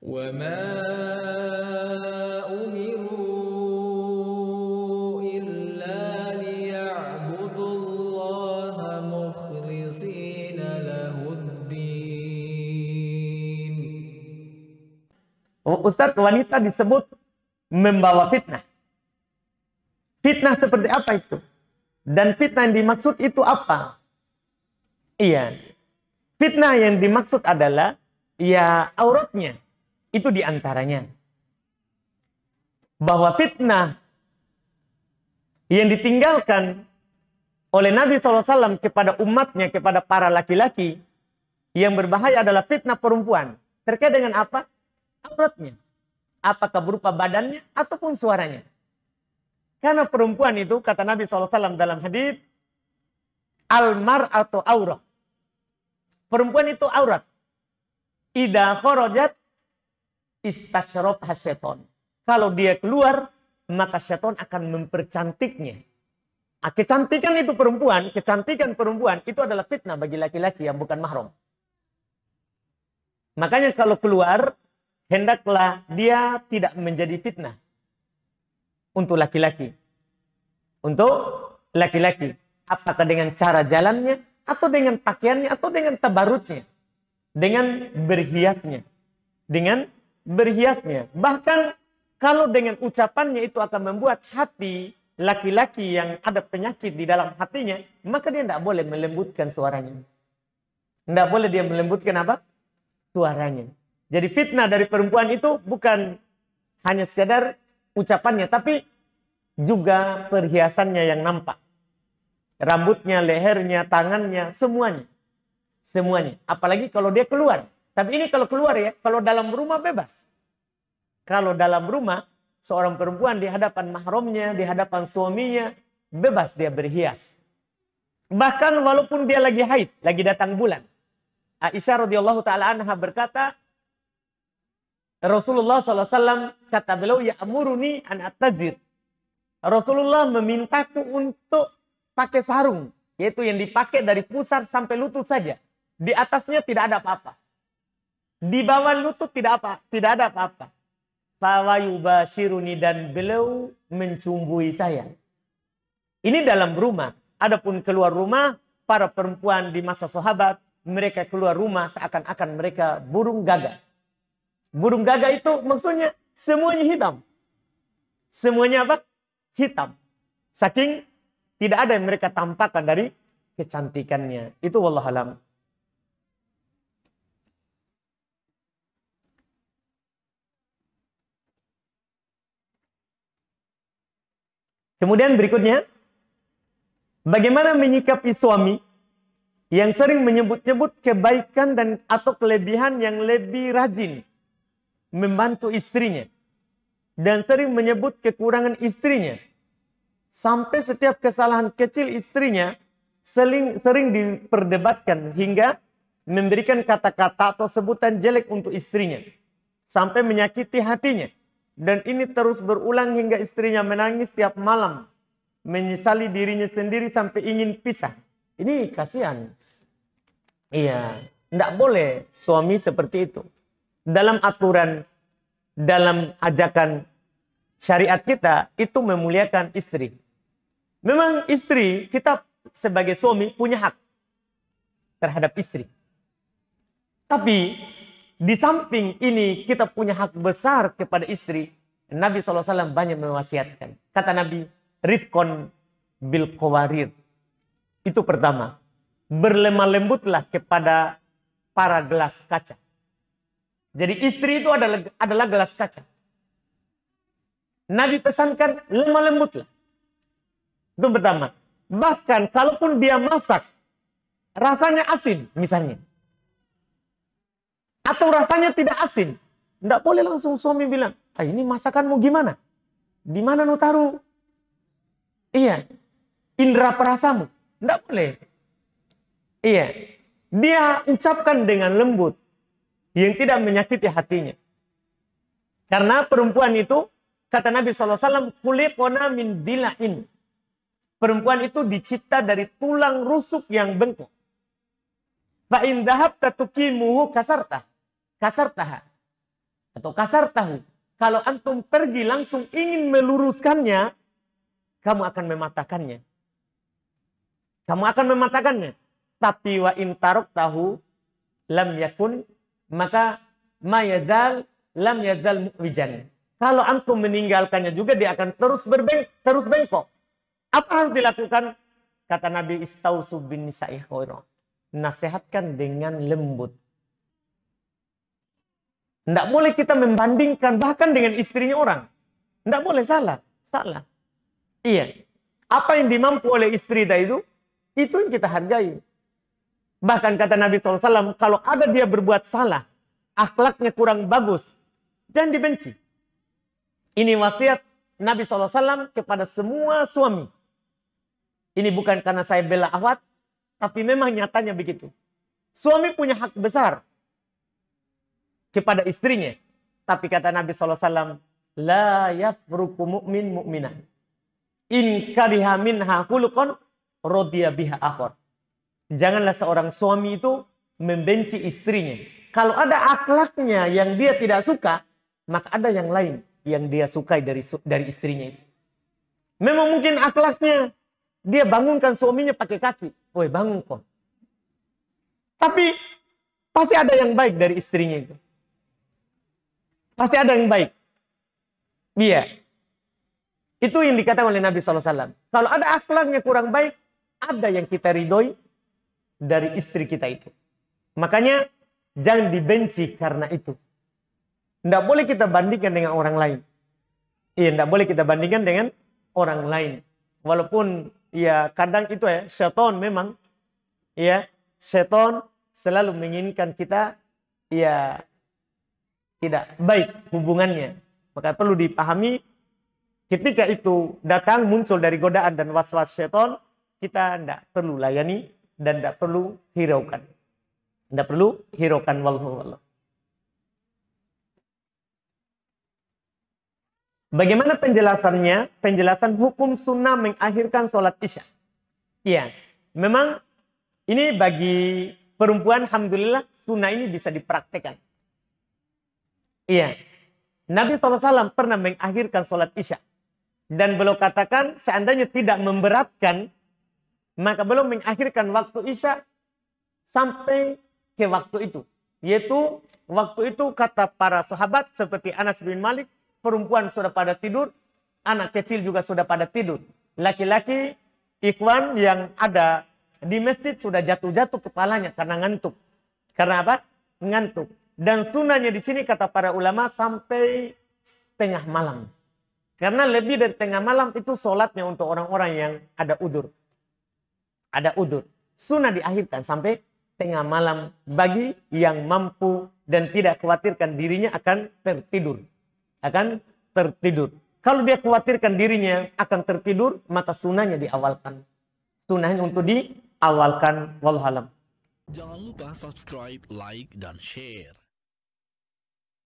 وما oh, Ustadz wanita disebut membawa fitnah. Fitnah seperti apa itu? Dan fitnah yang dimaksud itu apa? Iya. Fitnah yang dimaksud adalah ya auratnya itu diantaranya. Bahwa fitnah yang ditinggalkan oleh Nabi SAW kepada umatnya, kepada para laki-laki, yang berbahaya adalah fitnah perempuan. Terkait dengan apa? Auratnya. Apakah berupa badannya ataupun suaranya. Karena perempuan itu, kata Nabi SAW dalam hadis, almar atau aurat. Perempuan itu aurat. Ida khorojat istasyarot hasyaton. Kalau dia keluar, maka syaiton akan mempercantiknya. Nah, kecantikan itu perempuan, kecantikan perempuan itu adalah fitnah bagi laki-laki yang bukan mahram. Makanya kalau keluar, hendaklah dia tidak menjadi fitnah untuk laki-laki. Untuk laki-laki. Apakah dengan cara jalannya, atau dengan pakaiannya, atau dengan tabarutnya. Dengan berhiasnya. Dengan berhiasnya. Bahkan kalau dengan ucapannya itu akan membuat hati laki-laki yang ada penyakit di dalam hatinya, maka dia tidak boleh melembutkan suaranya. Tidak boleh dia melembutkan apa? Suaranya. Jadi fitnah dari perempuan itu bukan hanya sekadar ucapannya, tapi juga perhiasannya yang nampak. Rambutnya, lehernya, tangannya, semuanya. Semuanya. Apalagi kalau dia keluar tapi ini kalau keluar ya, kalau dalam rumah bebas. Kalau dalam rumah, seorang perempuan di hadapan mahramnya, di hadapan suaminya, bebas dia berhias. Bahkan walaupun dia lagi haid, lagi datang bulan. Aisyah radhiyallahu taala anha berkata, Rasulullah SAW kata beliau ya amuruni an atazir. Rasulullah memintaku untuk pakai sarung, yaitu yang dipakai dari pusar sampai lutut saja. Di atasnya tidak ada apa-apa. Di bawah lutut tidak apa, tidak ada apa-apa. Shiruni dan beliau mencumbui saya. Ini dalam rumah. Adapun keluar rumah, para perempuan di masa sahabat, mereka keluar rumah seakan-akan mereka burung gagak. Burung gagak itu maksudnya semuanya hitam. Semuanya apa? Hitam. Saking tidak ada yang mereka tampakkan dari kecantikannya. Itu wallahualam. Kemudian berikutnya, bagaimana menyikapi suami yang sering menyebut-nyebut kebaikan dan atau kelebihan yang lebih rajin membantu istrinya dan sering menyebut kekurangan istrinya sampai setiap kesalahan kecil istrinya sering sering diperdebatkan hingga memberikan kata-kata atau sebutan jelek untuk istrinya sampai menyakiti hatinya dan ini terus berulang hingga istrinya menangis setiap malam. Menyesali dirinya sendiri sampai ingin pisah. Ini kasihan. Iya. Tidak boleh suami seperti itu. Dalam aturan, dalam ajakan syariat kita itu memuliakan istri. Memang istri kita sebagai suami punya hak terhadap istri. Tapi di samping ini kita punya hak besar kepada istri. Nabi SAW banyak mewasiatkan. Kata Nabi, Rifkon bil kawarir. Itu pertama. Berlemah lembutlah kepada para gelas kaca. Jadi istri itu adalah, adalah gelas kaca. Nabi pesankan lemah lembutlah. Itu pertama. Bahkan kalaupun dia masak, rasanya asin misalnya atau rasanya tidak asin. Tidak boleh langsung suami bilang, ah ini masakanmu gimana? Di mana nu Iya, indera perasamu. Tidak boleh. Iya, dia ucapkan dengan lembut yang tidak menyakiti hatinya. Karena perempuan itu, kata Nabi SAW, kulikona min dilain. Perempuan itu dicipta dari tulang rusuk yang bengkok. Fa'in dahab tatukimuhu kasartah kasar taha atau kasar tahu. Kalau antum pergi langsung ingin meluruskannya, kamu akan mematakannya. Kamu akan mematakannya. Tapi wa intarok tahu lam yakun maka mayazal lam yazal mukwijan Kalau antum meninggalkannya juga dia akan terus berbeng terus bengkok. Apa harus dilakukan? Kata Nabi istausu bin Nasihatkan dengan lembut tidak boleh kita membandingkan bahkan dengan istrinya orang. Tidak boleh salah. Salah. Iya. Apa yang dimampu oleh istri itu, itu yang kita hargai. Bahkan kata Nabi SAW, kalau ada dia berbuat salah, akhlaknya kurang bagus, dan dibenci. Ini wasiat Nabi SAW kepada semua suami. Ini bukan karena saya bela awat, tapi memang nyatanya begitu. Suami punya hak besar kepada istrinya. Tapi kata Nabi SAW, La yafruku mu'min mu'minah. In kariha minha hulukon rodiya biha akhor. Janganlah seorang suami itu membenci istrinya. Kalau ada akhlaknya yang dia tidak suka, maka ada yang lain yang dia sukai dari dari istrinya itu. Memang mungkin akhlaknya dia bangunkan suaminya pakai kaki. Woi bangun kok. Tapi pasti ada yang baik dari istrinya itu. Pasti ada yang baik. Iya. Itu yang dikatakan oleh Nabi SAW. Kalau ada akhlaknya kurang baik, ada yang kita ridhoi dari istri kita itu. Makanya jangan dibenci karena itu. Tidak boleh kita bandingkan dengan orang lain. Iya, tidak boleh kita bandingkan dengan orang lain. Walaupun ya kadang itu ya seton memang ya seton selalu menginginkan kita ya tidak baik hubungannya. Maka perlu dipahami ketika itu datang muncul dari godaan dan was-was setan, kita tidak perlu layani dan tidak perlu hiraukan. Tidak perlu hiraukan wallahu a'lam. Bagaimana penjelasannya? Penjelasan hukum sunnah mengakhirkan sholat isya. Iya, memang ini bagi perempuan, alhamdulillah sunnah ini bisa dipraktekkan. Iya. Nabi SAW pernah mengakhirkan sholat isya. Dan beliau katakan seandainya tidak memberatkan, maka belum mengakhirkan waktu isya sampai ke waktu itu. Yaitu waktu itu kata para sahabat seperti Anas bin Malik, perempuan sudah pada tidur, anak kecil juga sudah pada tidur. Laki-laki ikhwan yang ada di masjid sudah jatuh-jatuh kepalanya karena ngantuk. Karena apa? Ngantuk. Dan sunnahnya di sini kata para ulama sampai tengah malam. Karena lebih dari tengah malam itu sholatnya untuk orang-orang yang ada udur. Ada udur. Sunnah diakhirkan sampai tengah malam bagi yang mampu dan tidak khawatirkan dirinya akan tertidur. Akan tertidur. Kalau dia khawatirkan dirinya akan tertidur, maka sunnahnya diawalkan. Sunnahnya untuk diawalkan. Wallahualam. Jangan lupa subscribe, like, dan share.